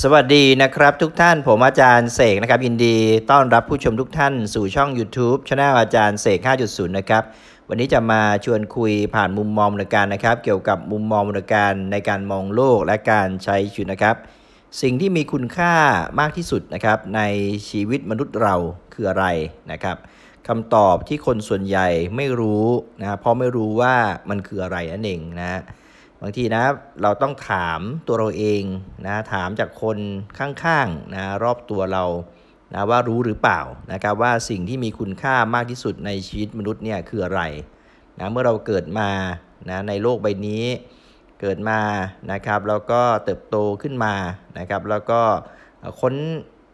สวัสดีนะครับทุกท่านผมอาจารย์เสกนะครับยินดีต้อนรับผู้ชมทุกท่านสู่ช่อง YouTube ช anel อาจารย์เสก5.0นะครับวันนี้จะมาชวนคุยผ่านมุมมองมนการนะครับ เกี่ยวกับมุมมองมนการในการมองโลกและการใช้ชีวิตนะครับ สิ่งที่มีคุณค่ามากที่สุดนะครับ ในชีวิตมนุษย์เราคืออะไรนะครับคำตอบที่คนส่วนใหญ่ไม่รู้นะเพราะไม่รู้ว่ามันคืออะไรนั่นเองนะฮะบางทีนะเราต้องถามตัวเราเองนะ ถามจากคนข้างๆนะรอบตัวเรานะว่ารู้หรือเปล่านะครับ ว่าสิ่งที่มีคุณค่ามากที่สุดในชีวิตมนุษย์เนี่ยคืออะไรนะเมื่อเราเกิดมานะในโลกใบนี้เกิดมานะครับแล้วก็เติบโตขึ้นมานะครับ แล้วก็ค้น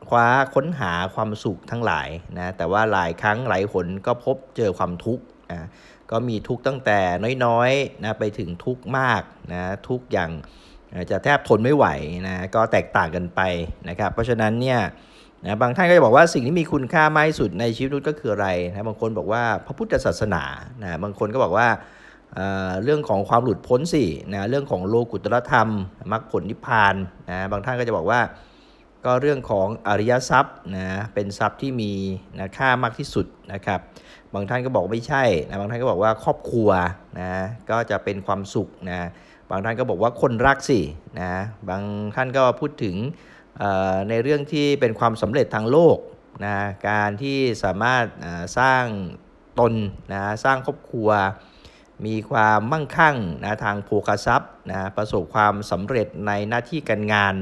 คว้าค้นหาความสุขทั้งหลายนะ แต่ว่าหลายครั้งหลายหนก็พบเจอความทุกข์นะก็มีทุกตั้งแต่น้อยๆ นะไปถึงทุกมากนะทุกอย่างจะแทบทนไม่ไหวนะก็แตกต่างกันไปนะครับเพราะฉะนั้นเนี่ยนะบางท่านก็จะบอกว่าสิ่งที่มีคุณค่ามากที่สุดในชีวิตก็คืออะไรนะบางคนบอกว่าพระพุทธศาสนานะบางคนก็บอกว่าเเรื่องของความหลุดพ้นสินะเรื่องของโลกุตตรธรรมมรรคผลนิพพานนะบางท่านก็จะบอกว่าก็เรื่องของอริยทรัพย์นะ เป็นทรัพย์ที่มีนะค่ามากที่สุดนะครับ บางท่านก็บอกไม่ใช่นะบางท่านก็บอกว่าครอบครัวนะ ก็จะเป็นความสุขนะ บางท่านก็บอกว่าคนรักสิ นะ บางท่านก็พูดถึงในเรื่องที่เป็นความสำเร็จทางโลกนะ การที่สามารถสร้างตนนะ สร้างครอบครัว มีความมั่งคั่งนะทางโภคทรัพย์นะ ประสบความสำเร็จในหน้าที่การงาน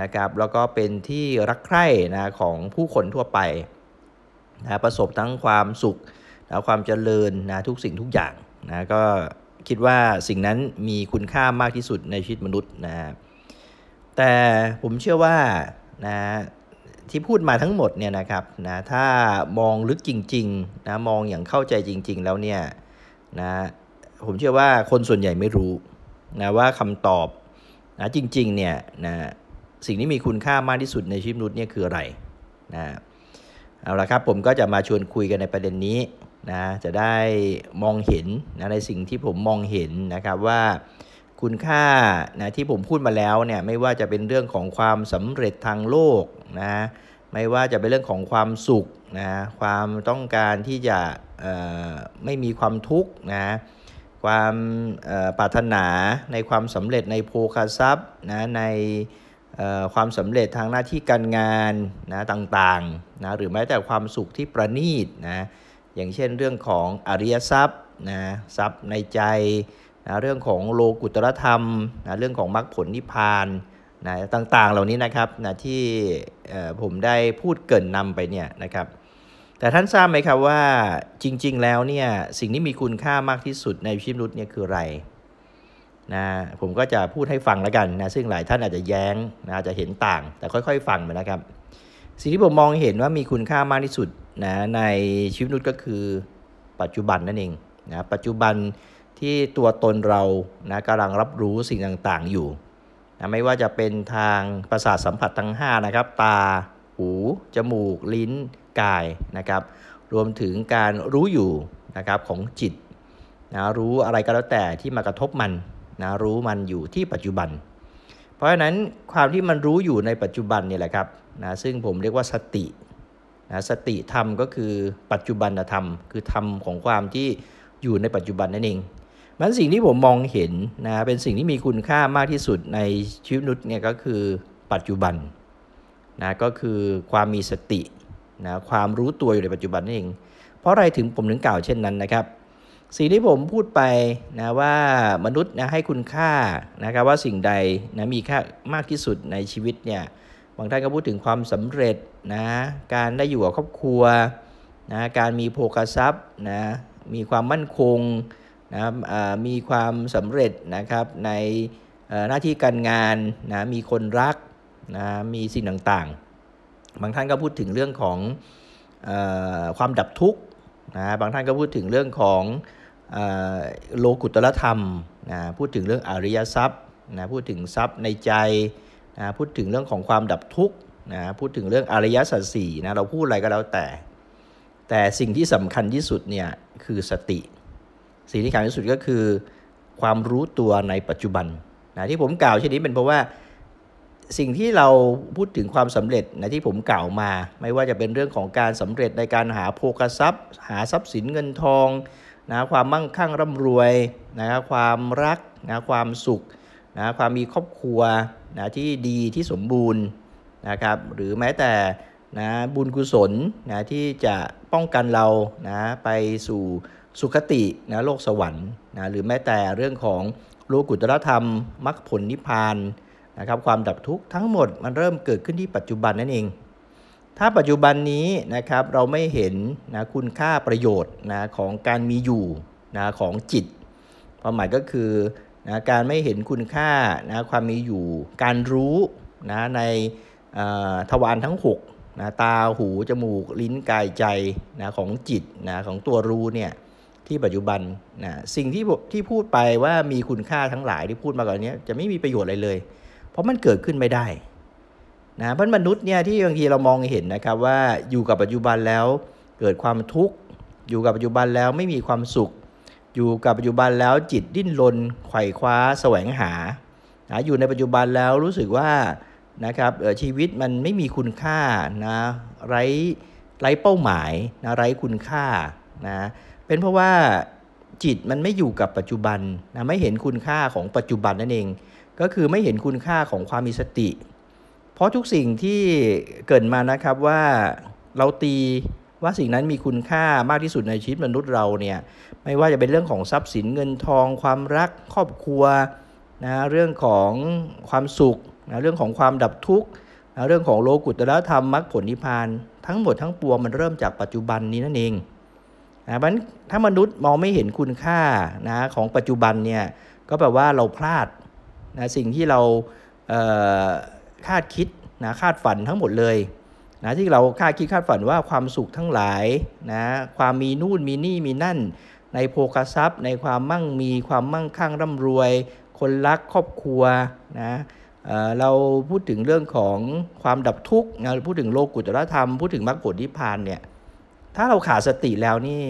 นะครับแล้วก็เป็นที่รักใคร่นะของผู้คนทั่วไปนะประสบทั้งความสุขและความเจริญนะทุกสิ่งทุกอย่างนะก็คิดว่าสิ่งนั้นมีคุณค่ามากที่สุดในชีวิตมนุษย์นะแต่ผมเชื่อว่านะที่พูดมาทั้งหมดเนี่ยนะครับนะถ้ามองลึกจริงๆนะมองอย่างเข้าใจจริง ๆ แล้วเนี่ยนะผมเชื่อว่าคนส่วนใหญ่ไม่รู้นะว่าคำตอบนะจริงๆเนี่ยนะสิ่งที่มีคุณค่ามากที่สุดในชีวิตมนุษย์เนี่ยคืออะไรนะเอาละครับผมก็จะมาชวนคุยกันในประเด็นนี้นะจะได้มองเห็นนะในสิ่งที่ผมมองเห็นนะครับว่าคุณค่านะที่ผมพูดมาแล้วเนี่ยไม่ว่าจะเป็นเรื่องของความสำเร็จทางโลกนะไม่ว่าจะเป็นเรื่องของความสุขนะความต้องการที่จะไม่มีความทุกข์นะความปรารถนาในความสำเร็จในโภคทรัพย์นะในความสำเร็จทางหน้าที่การงานนะต่างๆนะหรือแม้แต่ความสุขที่ประณีตนะอย่างเช่นเรื่องของอริยทรัพย์นะทรัพย์ในใจนะเรื่องของโลกุตรธรรมนะเรื่องของมรรคผลนิพพานนะต่างๆเหล่านี้นะครับนะที่ผมได้พูดเกินนำไปเนี่ยนะครับแต่ท่านทราบไหมครับว่าจริงๆแล้วเนี่ยสิ่งที่มีคุณค่ามากที่สุดในชีวิตมนุษย์เนี่ยคืออะไรนะผมก็จะพูดให้ฟังแล้วกันนะ ซึ่งหลายท่านอาจจะแย้งนะจจะเห็นต่าง แต่ค่อยๆ ฟังไปนะครับ สิ่งที่ผมมองเห็นว่ามีคุณค่ามากที่สุดนะ ในชีวิตนุษย์ก็คือ ปัจจุบันนั่นเองนะ ปัจจุบันที่ตัวตนเรานะกำลังรับรู้สิ่งต่างๆ อยู่นะ ไม่ว่าจะเป็นทางประสาทสัมผัสทั้ง 5 นะครับ ตา หู จมูก ลิ้น กายนะครับ รวมถึงการรู้อยู่นะครับของจิตนะรู้อะไรก็แล้วแต่ที่มากระทบมันนะรู้มันอยู่ที่ปัจจุบัน เพราะฉะนั้นความที่มันรู้อยู่ในปัจจุบันนี่แหละครับนะซึ่งผมเรียกว่าสตินะสติ ธรรมก็คือปัจจุบันธรรม คือธรรมของความที่อยู่ในปัจจุบันนั่นเอง มันสิ่งที่ผมมองเห็นนะ เป็นสิ่งที่มีคุณค่ามากที่สุดในชีวิตนุษย์เนี่ยก็คือปัจจุบันนะก็คือความมีสตินะความรู้ตัวอยู่ในปัจจุบันนั่นเอง เพราะอะไรถึงผมถึงกล่าวเช่นนั้นนะครับสิ่งที่ผมพูดไปนะว่ามนุษย์นะให้คุณค่านะครับว่าสิ่งใดนะมีค่ามากที่สุดในชีวิตเนี่ยบางท่านก็พูดถึงความสำเร็จนะการได้อยู่กับครอบครัวนะการมีโภคทรัพย์นะมีความมั่นคงนะมีความสำเร็จนะครับในหน้าที่การงานนะมีคนรักนะมีสิ่งต่างๆ บางท่านก็พูดถึงเรื่องของอความดับทุกข์นะบางท่าน ก็พูดถึงเรื่องของโลกุตรธรรมนะพูดถึงเรื่องอริยทรัพย์นะพูดถึงทรัพย์ในใจนะพูดถึงเรื่องของความดับทุกข์นะพูดถึงเรื่องอริยสัจสี่นะเราพูดอะไรก็แล้วแต่ แต่สิ่งที่สำคัญที่สุดเนี่ยคือสติ สิ่งที่สำคัญที่สุดก็คือความรู้ตัวในปัจจุบันนะที่ผมกล่าวเช่นนี้เป็นเพราะว่าสิ่งที่เราพูดถึงความสำเร็จนะที่ผมกล่าวมา ไม่ว่าจะเป็นเรื่องของการสำเร็จในการหาโภคทรัพย์ หาทรัพย์สินเงินทองนะความมั่งคั่งร่ำรวยนะความรักนะความสุขนะความมีครอบครัวนะที่ดีที่สมบูรณ์นะครับหรือแม้แต่นะบุญกุศลนะที่จะป้องกันเรานะไปสู่สุคตินะโลกสวรรค์นะหรือแม้แต่เรื่องของโลกุตรธรรมมรรคผลนิพพานนะครับความดับทุกข์ทั้งหมดมันเริ่มเกิดขึ้นที่ปัจจุบันนั่นเอง ถ้าปัจจุบันนี้นะครับเราไม่เห็นนะคุณค่าประโยชน์นะของการมีอยู่นะของจิตความหมายก็คือนะการไม่เห็นคุณค่านะความมีอยู่การรู้นะในทวารทั้ง6นะตาหูจมูกลิ้นกายใจนะของจิตนะของตัวรู้เนี่ยที่ปัจจุบันนะสิ่งที่ที่พูดไปว่ามีคุณค่าทั้งหลายที่พูดมาก่อนนี้จะไม่มีประโยชน์อะไรเลยราะมันเกิดขึ้นไม่ได้นะเพราะมนุษย์เนี่ยที่บางทีเรามองเห็นนะครับว่าอยู่กับปัจจุบันแล้วเกิดความทุกข์อยู่กับปัจจุบันแล้วไม่มีความสุข อยู่กับปัจจุบันแล้วจิตดิ้นรนไขว่คว้าแสวงหานะอยู่ในปัจจุบันแล้วรู้สึกว่านะครับชีวิตมันไม่มีคุณค่านะไร้ไร้เป้าหมายนะไร้คุณค่านะเป็นเพราะว่าจิตมันไม่อยู่กับปัจจุบันนะไม่เห็นคุณค่าของปัจจุบันนั่นเองก็คือไม่เห็นคุณค่าของความมีสติ เพราะทุกสิ่งที่เกิดมานะครับว่าเราตีว่าสิ่งนั้นมีคุณค่ามากที่สุดในชีวิตมนุษย์เราเนี่ยไม่ว่าจะเป็นเรื่องของทรัพย์สินเงินทอง ความรักครอบครัวนะเรื่องของความสุขนะเรื่องของความดับทุกข์นะเรื่องของโลกุตตรธรรมมรรคผลนิพพานทั้งหมดทั้งปวงมันเริ่มจากปัจจุบันนี้นั่นเองนะมันถ้ามนุษย์มองไม่เห็นคุณค่านะของปัจจุบันเนี่ยก็แปลว่าเราพลาดนะสิ่งที่เราคาดคิดนะคาดฝันทั้งหมดเลยนะที่เราคาดคิดคาดฝันว่าความสุขทั้งหลายนะความมีนู่นมีนี่มีนั่น ในโภคทรัพย์ ในความมั่งมีความมั่งคั่งร่ำรวย คนรักครอบครัวนะเเราพูดถึงเรื่องของความดับทุกข์นะพูดถึงโลกุตรธรรมพูดถึงมรรคผลนิพพานเนี่ยถ้าเราขาดสติแล้วนี่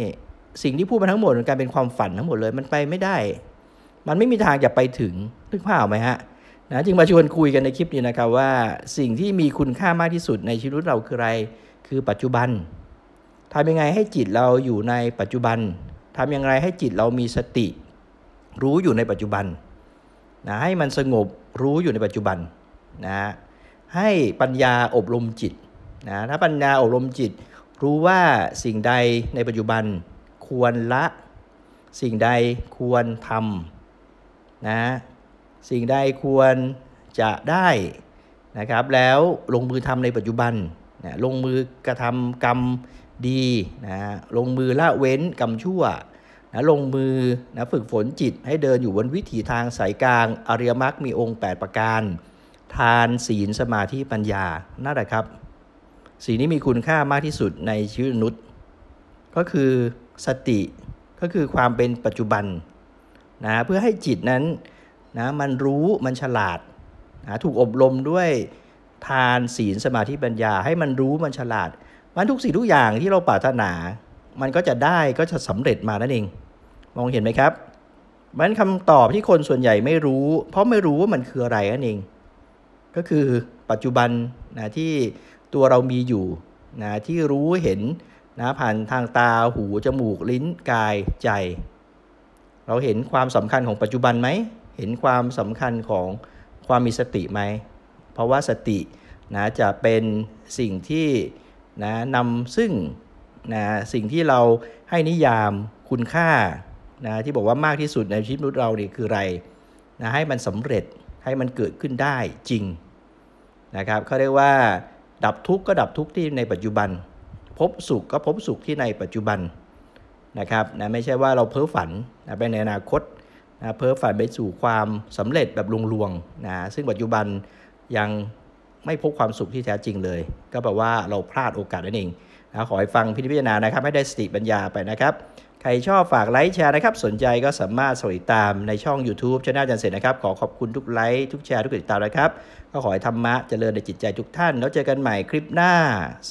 สิ่งที่พูดมาทั้งหมดมันกลายเป็นความฝันทั้งหมดเลยมันไปไม่ได้มันไม่มีทางจะไปถึงนึกภาพไหมฮะนะจึงมาชวนคุยกันในคลิปนี้นะครับว่า สิ่งที่มีคุณค่ามากที่สุดในชีวิตเราคืออะไรคือปัจจุบันทำยังไงให้จิตเราอยู่ในปัจจุบันทำยังไงให้จิตเรามีสติรู้อยู่ในปัจจุบันนะให้มันสงบรู้อยู่ในปัจจุบันนะให้ปัญญาอบรมจิตนะถ้าปัญญาอบรมจิต รู้ว่าสิ่งใดในปัจจุบันควรละ สิ่งใดควรทำนะสิ่งใดควรจะได้นะครับแล้วลงมือทำในปัจจุบันนะลงมือกระทำกรรมดีนะลงมือละเว้นกรรมชั่วนะลงมือนะฝึกฝนจิตให้เดินอยู่บนวิถีทางสายกลาง อริยมรรคมีองค์ 8 ประการ ทานศีลสมาธิปัญญานั่นแหละครับสิ่งนี้มีคุณค่ามากที่สุดในชีวิตมนุษย์ ก็คือสติก็คือความเป็นปัจจุบันนะเพื่อให้จิตนั้นนะมันรู้มันฉลาดนะถูกอบรมด้วยทานศีลสมาธิปัญญาให้มันรู้มันฉลาด มันทุกสิ่งทุกอย่างที่เราปรารถนา มันก็จะได้ก็จะสำเร็จมานั่นเอง มองเห็นไหมครับ มันคำตอบที่คนส่วนใหญ่ไม่รู้ เพราะไม่รู้ว่ามันคืออะไรนั่นเองก็คือปัจจุบันนะที่ตัวเรามีอยู่นะที่รู้เห็นนะผ่านทางตาหูจมูกลิ้นกายใจเราเห็นความสำคัญของปัจจุบันไหม เห็นความสำคัญของความมีสติไหม เพราะว่าสตินะจะเป็นสิ่งที่นะนำซึ่งนะสิ่งที่เราให้นิยามคุณค่านะที่บอกว่ามากที่สุดในชีวิตมนุษย์เราเนี่ยคืออะไรนะให้มันสำเร็จให้มันเกิดขึ้นได้จริงนะครับเขาเรียกว่าดับทุกข์ก็ดับทุกข์ที่ในปัจจุบัน พบสุข ก็พบสุขที่ในปัจจุบันนะครับนะไม่ใช่ว่าเราเพ้อฝันนะไปในอนาคตนะเพ้อฝันไปสู่ความสำเร็จแบบลวงๆนะ ซึ่งปัจจุบันยังไม่พบความสุขที่แท้จริงเลย ก็แปลว่าเราพลาดโอกาสนั่นเองนะ ขอให้ฟังพิจารณานะครับ ให้ได้สติปัญญาไปนะครับ ใครชอบฝากไลค์แชร์นะครับ สนใจก็สามารถสวยตามในช่อง YouTube ช่องอาจารย์เสร็จนะครับ ขอขอบคุณทุกไลค์ทุกแชร์ทุกติดตามนะครับ ก็ขอให้ธรรมะเจริญในจิตใจทุกท่าน แล้วเจอกันใหม่คลิปหน้า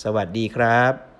สวัสดีครับ